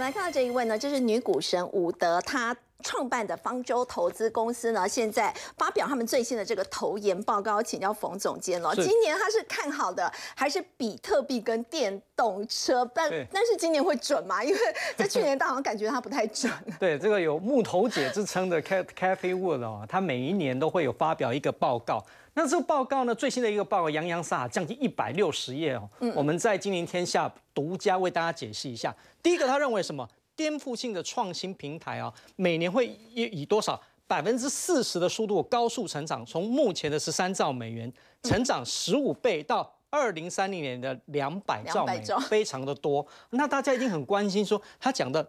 A: 我们看到这一位呢，就是女股神伍德，她创办的方舟投资公司呢，现在发表他们最新的这个投研报告，请教冯总监了。今年他是看好的，还是比特币跟电动车？但但是今年会准吗？因为在去年大行好像感觉他不太准。
D: 对，这个有木头姐之称的 Cat Cafe Wood 哦，他每一年都会有发表一个报告。那这个报告呢？最新的一个报告《洋洋洒洒》将近一百六十页哦，我们在《今年天下》独家为大家解释一下。第一个，他认为什么？颠覆性的创新平台啊，每年会以以多少百分之四十的速度高速成长？从目前的十三兆美元成长十五倍到二零三零年的两百兆，美非常的多。那大家一定很关心，说他讲的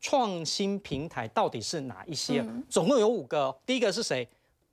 D: 创新平台到底是哪一些？总共有五个。第一个是谁？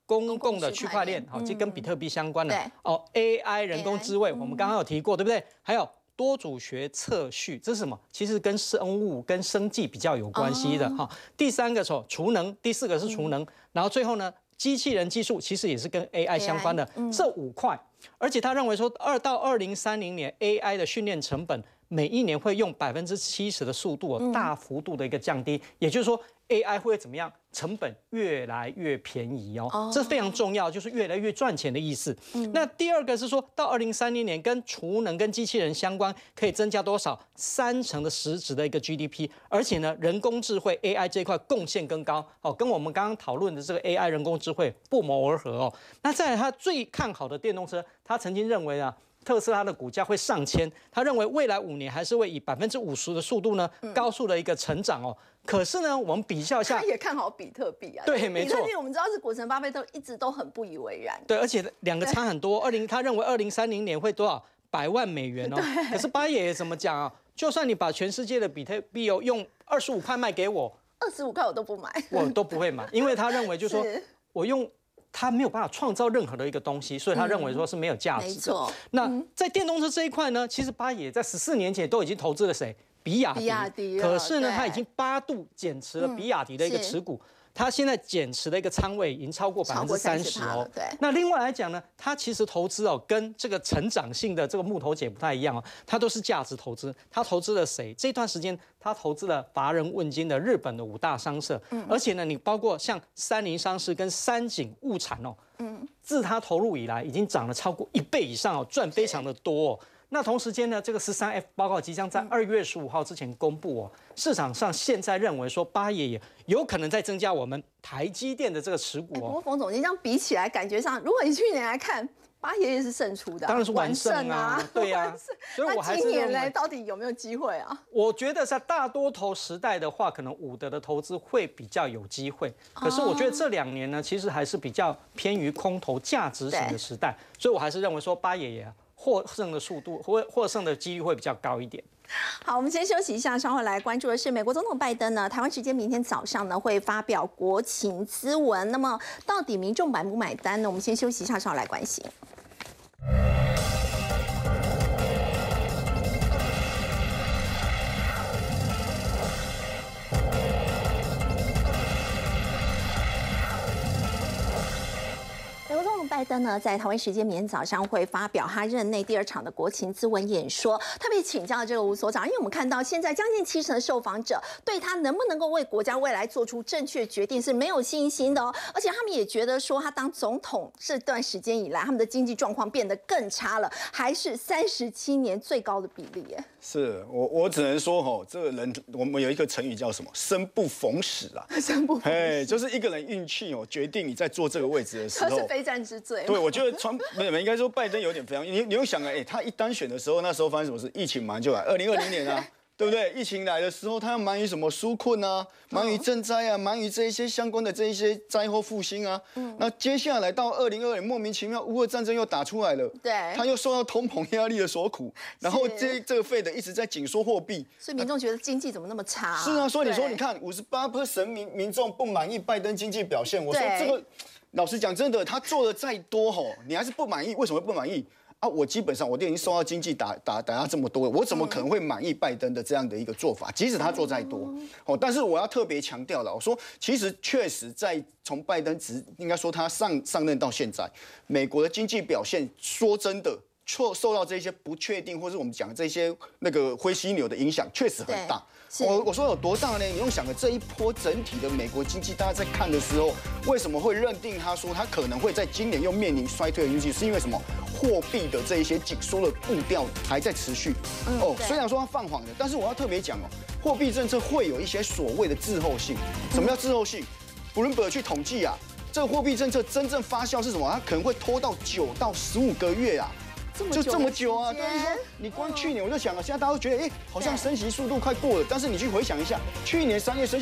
D: 公共的区块链，好，就跟比特币相关的哦。AI 人工智慧，我们刚刚有提过，对不对？还有多组学测序，这是什么？其实跟生物、跟生技比较有关系的哈。第三个是储能，第四个是储能，然后最后呢，机器人技术其实也是跟 AI 相关的。这五块，而且他认为说，二到二零三零年 AI 的训练成本。每一年会用百分之七十的速度大幅度的一个降低，也就是说 AI 会怎么样？成本越来越便宜哦，这非常重要，就是越来越赚钱的意思。那第二个是说到二零三零年跟储能、跟机器人相关可以增加多少？三成的实值的一个 GDP，而且呢，人工智慧 AI 这一块贡献更高哦，跟我们刚刚讨论的这个 AI 人工智慧不谋而合哦。那在它最看好的电动车，它曾经认为啊。特斯拉的股价会上千，他认为未来五年还是会以百分之五十的速度呢，高速的一个成长哦。可是呢，我们比较一下，他也
A: 看好比特币啊。对，没错。比特币我们知道是股神巴菲特一直都很不以为然。
D: 对，而且两个差很多。二零他认为二零三零年会多少百万美元哦。可是巴爷怎么讲啊？就算你把全世界的比特币哦，用二十五块卖给我，
A: 二十五块我都不买，我都
D: 不会买，因为他认为就 是说我用。他没有办法创造任何的一个东西，所以他认为说是没有价值的。那在电动车这一块呢，其实八也在十四年前都已经投资了谁？比亚迪。比亚迪。可是呢，他已经八度减持了比亚迪的一个持股。他现在减持的一个仓位已经超过百分之三十哦。对。那另外来讲呢，他其实投资哦，跟这个成长性的这个木头姐不太一样哦，他都是价值投资。他投资了谁？这段时间他投资了乏人问津的日本的五大商社。嗯。而且呢，你包括像三菱商事跟三井物产哦。嗯。自他投入以来，已经涨了超过一倍以上哦，赚非常的多。哦。那同时间呢，这个十三 F 报告即将在二月十五号之前公布哦。市场上现在认为说，八爷爷有可能在增加我们台积电的这个持股哦。不
A: 冯总监这样比起来，感觉上如果你去年来看，八爷爷是胜出的，当然是完胜啊。对呀。所以是今年来到底有没有机会啊？
D: 我觉得在大多头时代的话，可能伍德的投资会比较有机会。可是我觉得这两年呢，其实还是比较偏于空头价值型的时代，所以我还是认为说八爷爷。获胜的速度，获获胜的几率会比较高一点。
A: 好，我们先休息一下，稍后来关注的是美国总统拜登呢，台湾时间明天早上呢会发表国情咨文，那么到底民众买不买单呢？我们先休息一下，稍后来关心。总统拜登呢，在台湾时间明天早上会发表他任内第二场的国情咨文演说，特别请教这个吴所长，因为我们看到现在将近七成的受访者对他能不能够为国家未来做出正确决定是没有信心的哦，而且他们也觉得说他当总统这段时间以来，他们的经济状况变得更差了，还是三十七年最高的比例。
C: 是我，我只能说吼，这个人我们有一个成语叫什么“生不逢时”啊，生不逢哎，就是一个人运气哦，决定你在坐这个位置的时候，是非
A: 战之罪。对，我觉
C: 得传 没没应该说拜登有点非常，你你有想啊？哎，他一当选的时候，那时候发生什么事？疫情马上就来，二零二零年啊。对不对？疫情来的时候，他要忙于什么纾困啊，忙于赈灾啊，忙于这些相关的这些灾后复兴啊。嗯。那接下来到二零二零，莫名其妙，乌俄战争又打出来了，对，他又受到通膨压力的所苦，然后这这个费的一直在紧缩货币，
A: 所以民众觉得经济怎么那么差？是啊，所以你说，你
C: 看五十八 p 神民民众不满意拜登经济表现，我说这个，老实讲，真的，他做的再多吼，你还是不满意，为什么不满意？我基本上，我都已经受到经济打打打压这么多，我怎么可能会满意拜登的这样的一个做法？即使他做再多，哦，但是我要特别强调了，我说其实确实在从拜登执，应该说他上上任到现在，美国的经济表现，说真的，错受到这些不确定，或是我们讲这些那个灰犀牛的影响，确实很大。我我说有多大呢？你用想的这一波整体的美国经济，大家在看的时候，为什么会认定他说他可能会在今年又面临衰退的预济？是因为什么？货币的这一些紧缩的步调还在持续。哦，虽然说他放缓了，但是我要特别讲哦，货币政策会有一些所谓的滞后性。什么叫滞后性？布伦伯去统计啊，这个货币政策真正发酵是什么？它可能会拖到九到十五个月啊。就这么久啊！对，于说，你光去年我就想了，现在大家都觉得，哎，好像升级速度快过了，但是你去回想一下，去年三月升。